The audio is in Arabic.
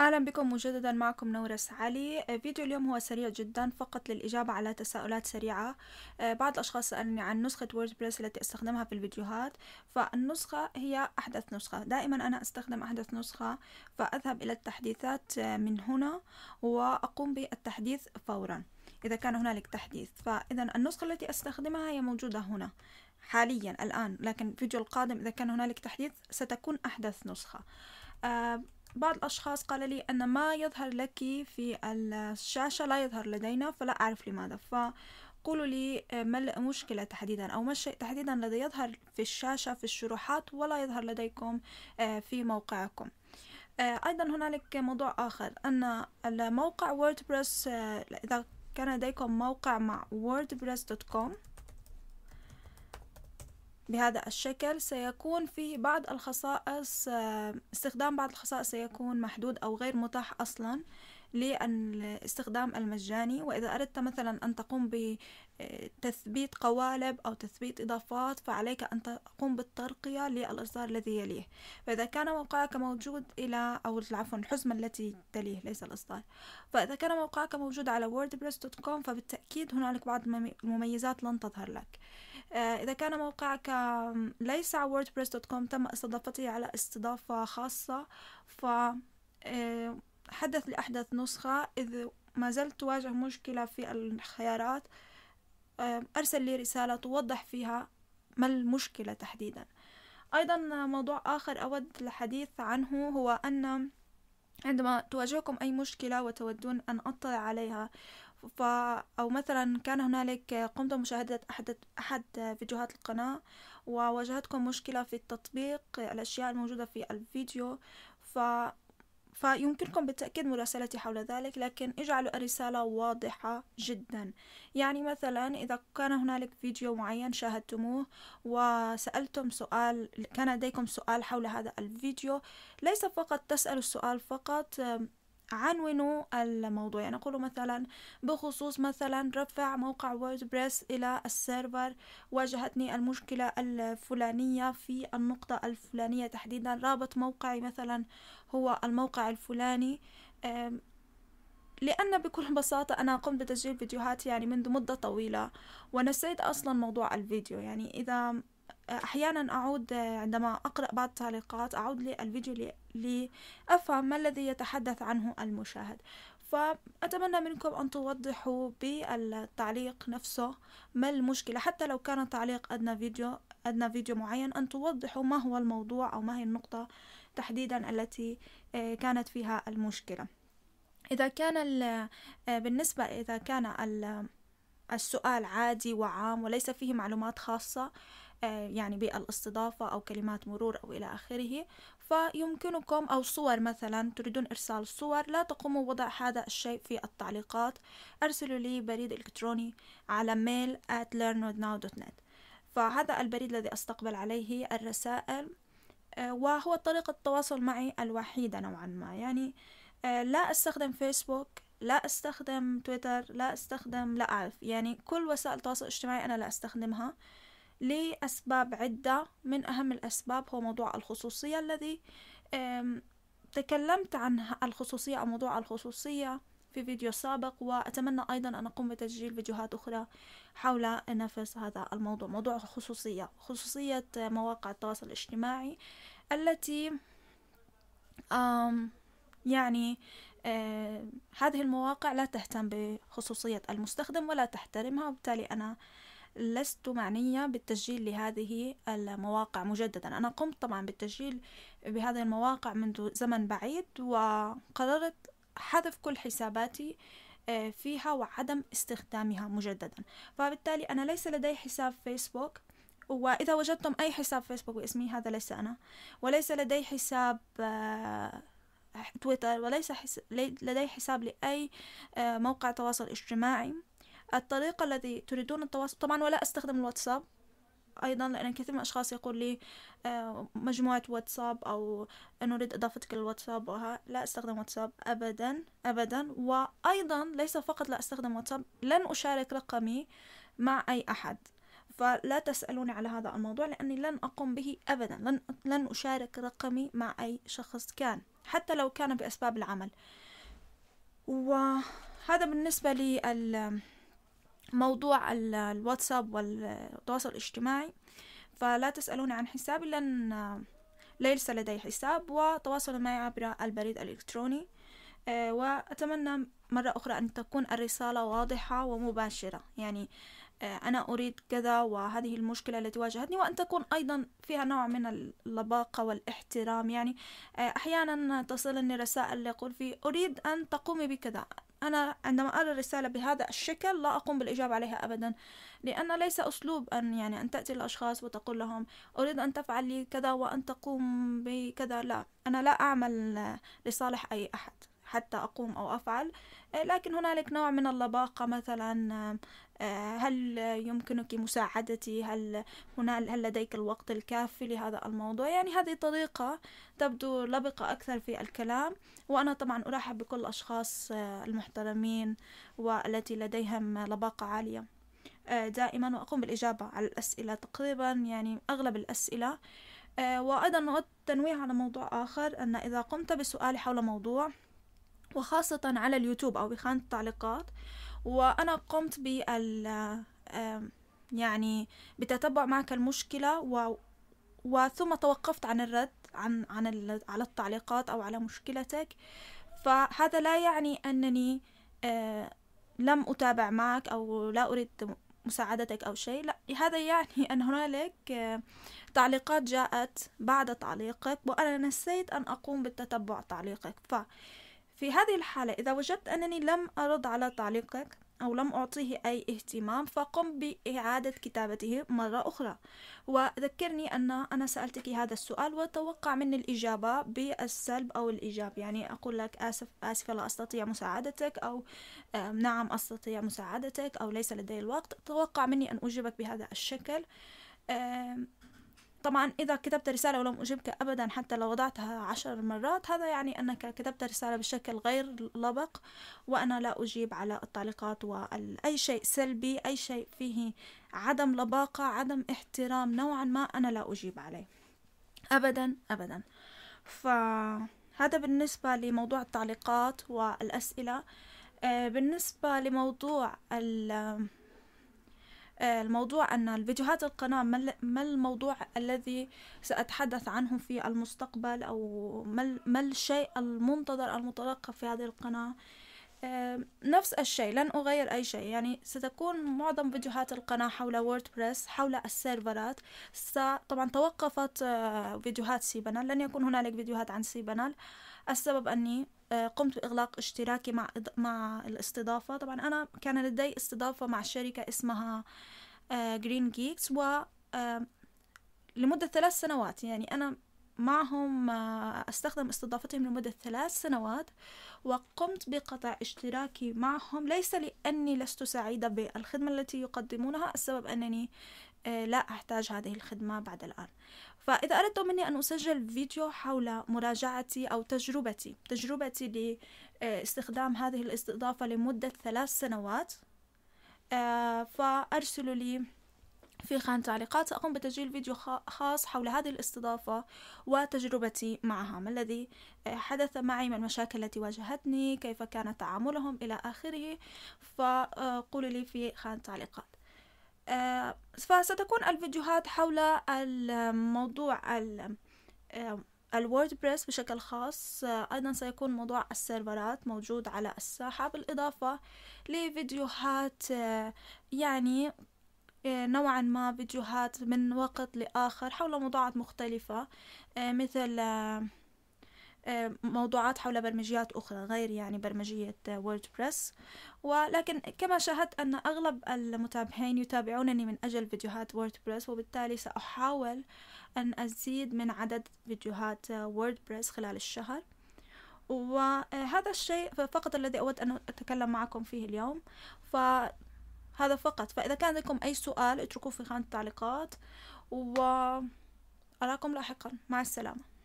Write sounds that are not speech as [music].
أهلا بكم مجددا معكم نورس علي آه، فيديو اليوم هو سريع جدا فقط للإجابة على تساؤلات سريعة آه، بعض الأشخاص سألني عن نسخة ووردبريس التي أستخدمها في الفيديوهات فالنسخة هي أحدث نسخة دائما أنا أستخدم أحدث نسخة فأذهب إلى التحديثات آه، من هنا وأقوم بالتحديث فورا إذا كان هنالك تحديث فإذا النسخة التي أستخدمها هي موجودة هنا حاليا الآن لكن الفيديو القادم إذا كان هنالك تحديث ستكون أحدث نسخة بعض الأشخاص قال لي أن ما يظهر لك في الشاشة لا يظهر لدينا فلا أعرف لماذا فقولوا لي آه، ما المشكلة تحديدا أو ما الشيء تحديدا الذي يظهر في الشاشة في الشروحات ولا يظهر لديكم آه، في موقعكم آه، أيضا هنالك موضوع آخر أن الموقع ووردبريس إذا كان لديكم موقع مع wordpress.com بهذا الشكل سيكون فيه بعض الخصائص آه، استخدام بعض الخصائص سيكون محدود أو غير متاح أصلا للاستخدام المجاني وإذا أردت مثلا أن تقوم بتثبيت آه، قوالب أو تثبيت إضافات فعليك أن تقوم بالترقية للإصدار الذي يليه فإذا كان موقعك موجود إلى أو عفوا الحزمة التي تليه ليس الإصدار فإذا كان موقعك موجود على wordpress.com فبالتأكيد هنالك بعض المميزات لن تظهر لك آه، إذا كان موقعك ليس على كوم تم استضافته على استضافة خاصة ف آه، حدث لأحدث نسخة إذ ما زلت تواجه مشكلة في الخيارات أرسل لي رسالة توضح فيها ما المشكلة تحديدا أيضا موضوع آخر أود الحديث عنه هو أن عندما تواجهكم أي مشكلة وتودون أن أطلع عليها ف أو مثلا كان هنالك قمت بمشاهدة أحد, أحد فيديوهات القناة وواجهتكم مشكلة في التطبيق الأشياء الموجودة في الفيديو ف فيمكنكم بالتأكيد مراسلتي حول ذلك لكن اجعلوا الرسالة واضحة جدا يعني مثلا إذا كان هنالك فيديو معين شاهدتموه وسألتم سؤال كان لديكم سؤال حول هذا الفيديو ليس فقط تسألوا السؤال فقط عنونوا الموضوع يعني قولوا مثلا بخصوص مثلا رفع موقع ووردبريس إلى السيرفر واجهتني المشكلة الفلانية في النقطة الفلانية تحديدا رابط موقعي مثلا هو الموقع الفلاني لأن بكل [laughs] بساطة أنا قمت بتسجيل فيديوهات يعني منذ مدة طويلة ونسيت أصلا موضوع الفيديو يعني إذا أحيانا أعود آه، عندما أقرأ بعض التعليقات أعود للفيديو لأفهم ما الذي يتحدث عنه المشاهد فأتمنى منكم أن توضحوا بالتعليق نفسه ما المشكلة حتى لو كان تعليق أدنى فيديو أدنى فيديو معين أن توضحوا ما هو الموضوع أو ما هي النقطة تحديدا التي آه، كانت فيها المشكلة إذا كان آه، بالنسبة إذا كان السؤال عادي وعام وليس فيه معلومات خاصة آه، يعني بالاستضافة أو كلمات مرور أو إلى آخره فيمكنكم أو صور مثلا تريدون إرسال صور لا تقوموا بوضع هذا الشيء في التعليقات أرسلوا لي بريد إلكتروني على mail at learnnow.net فهذا البريد الذي أستقبل عليه الرسائل آه، وهو طريقة التواصل معي الوحيدة نوعا ما يعني آه، لا أستخدم فيسبوك لا أستخدم تويتر لا أستخدم لا أعرف يعني كل وسائل التواصل الاجتماعي أنا لا أستخدمها لأسباب عدة من أهم الأسباب هو موضوع الخصوصية الذي تكلمت عن الخصوصية أو موضوع الخصوصية في فيديو سابق وأتمنى أيضا أن أقوم بتسجيل فيديوهات أخرى حول نفس هذا الموضوع موضوع الخصوصية خصوصية مواقع التواصل الاجتماعي التي يعني هذه المواقع لا تهتم بخصوصية المستخدم ولا تحترمها وبالتالي أنا لست معنية بالتسجيل لهذه المواقع مجددا أنا قمت طبعا بالتسجيل بهذه المواقع منذ زمن بعيد وقررت حذف كل حساباتي آه، فيها وعدم استخدامها مجددا فبالتالي أنا ليس لدي حساب فيسبوك وإذا وجدتم أي حساب فيسبوك باسمي هذا ليس أنا وليس لدي حساب آه، تويتر وليس لدي حساب لأي آه، موقع تواصل اجتماعي الطريقة التي تريدون التواصل طبعا ولا أستخدم الواتساب أيضا لأن كثير من الأشخاص يقول لي آه، مجموعة واتساب أو أنه نريد إضافتك للواتساب وها لا أستخدم واتساب أبدا أبدا وأيضا ليس فقط لا أستخدم واتساب لن أشارك رقمي مع أي أحد فلا تسألوني على هذا الموضوع لأني لن أقوم به أبدا لن, لن أشارك رقمي مع أي شخص كان حتى لو كان بأسباب العمل وهذا بالنسبة لي موضوع الواتساب والتواصل الاجتماعي فلا تسألوني عن حسابي لأن ليس لدي حساب وتواصلوا معي عبر البريد الإلكتروني آه، وأتمنى مرة أخرى أن تكون الرسالة واضحة ومباشرة يعني آه، أنا أريد كذا وهذه المشكلة التي واجهتني وأن تكون أيضا فيها نوع من اللباقة والاحترام يعني آه، أحيانا تصلني رسائل يقول في أريد أن تقومي بكذا أنا عندما أرى الرسالة بهذا الشكل لا أقوم بالإجابة عليها أبدا لأن ليس أسلوب أن يعني أن تأتي الأشخاص وتقول لهم أريد أن تفعل لي كذا وأن تقوم بكذا لا أنا لا أعمل لصالح أي أحد حتى أقوم أو أفعل آه، لكن هنالك نوع من اللباقة مثلا آه، هل يمكنك مساعدتي هل هنا هل لديك الوقت الكافي لهذا الموضوع يعني هذه طريقة تبدو لبقة أكثر في الكلام وأنا طبعا أرحب بكل الأشخاص آه، المحترمين والتي لديهم لباقة عالية دائما وأقوم بالإجابة على الأسئلة تقريبا يعني أغلب الأسئلة وأيضا تنويه على موضوع آخر أن إذا قمت بسؤال حول موضوع وخاصة على اليوتيوب أو بخانة التعليقات وأنا قمت بال يعني بتتبع معك المشكلة و... وثم توقفت عن الرد عن عن ال... على التعليقات أو على مشكلتك فهذا لا يعني أنني لم أتابع معك أو لا أريد مساعدتك أو شيء لا هذا يعني أن هنالك تعليقات جاءت بعد تعليقك وأنا نسيت أن أقوم بالتتبع تعليقك ف في هذه الحالة إذا وجدت أنني لم أرد على تعليقك أو لم أعطيه أي اهتمام فقم بإعادة كتابته مرة أخرى وذكرني أن أنا سألتك هذا السؤال وتوقع مني الإجابة بالسلب أو الإيجاب يعني أقول لك آسف آسفة لا أستطيع مساعدتك أو نعم أستطيع مساعدتك أو ليس لدي الوقت توقع مني أن أجيبك بهذا الشكل طبعا إذا كتبت رسالة ولم أجبك أبدا حتى لو وضعتها عشر مرات هذا يعني أنك كتبت رسالة بشكل غير لبق وأنا لا أجيب على التعليقات وأي شيء سلبي أي شيء فيه عدم لباقة عدم احترام نوعا ما أنا لا أجيب عليه أبدا أبدا فهذا بالنسبة لموضوع التعليقات والأسئلة آه، بالنسبة لموضوع آه، الموضوع أن الفيديوهات القناة ما الموضوع الذي سأتحدث عنه في المستقبل أو ما الشيء المنتظر المتلقى في هذه القناة نفس الشيء لن أغير أي شيء يعني ستكون معظم فيديوهات القناة حول ووردبريس حول السيرفرات طبعا توقفت آه، فيديوهات سيبانال لن يكون هنالك فيديوهات عن سيبانال السبب أني آه، قمت باغلاق اشتراكي مع مع الاستضافه طبعا انا كان لدي استضافه مع شركه اسمها جرين آه، جيكس و لمدة ثلاث سنوات يعني أنا معهم آه، استخدم استضافتهم لمدة ثلاث سنوات وقمت بقطع اشتراكي معهم ليس لأني لست سعيدة بالخدمة التي يقدمونها السبب أنني لا أحتاج هذه الخدمة بعد الآن فإذا أردتم مني أن أسجل فيديو حول مراجعتي أو تجربتي تجربتي لاستخدام هذه الاستضافة لمدة ثلاث سنوات آه، فأرسلوا لي في خانة تعليقات سأقوم بتسجيل فيديو خاص حول هذه الاستضافة وتجربتي معها ما الذي آه، حدث معي من المشاكل التي واجهتني كيف كان تعاملهم إلى آخره فقولوا لي في خانة تعليقات آه، فستكون الفيديوهات حول الموضوع الووردبريس آه، بشكل خاص آه، أيضا سيكون موضوع السيرفرات موجود على الساحة بالإضافة لفيديوهات يعني نوعا ما فيديوهات من وقت لآخر حول موضوعات مختلفة مثل آه، موضوعات حول برمجيات أخرى غير يعني برمجية آه، ووردبريس ولكن كما شاهدت أن أغلب المتابعين يتابعونني من أجل فيديوهات ووردبريس وبالتالي سأحاول أن أزيد من عدد فيديوهات آه، ووردبريس خلال الشهر وهذا الشيء فقط الذي أود أن أتكلم معكم فيه اليوم فهذا فقط فإذا كان لكم أي سؤال اتركوه في خانة التعليقات و أراكم لاحقا مع السلامة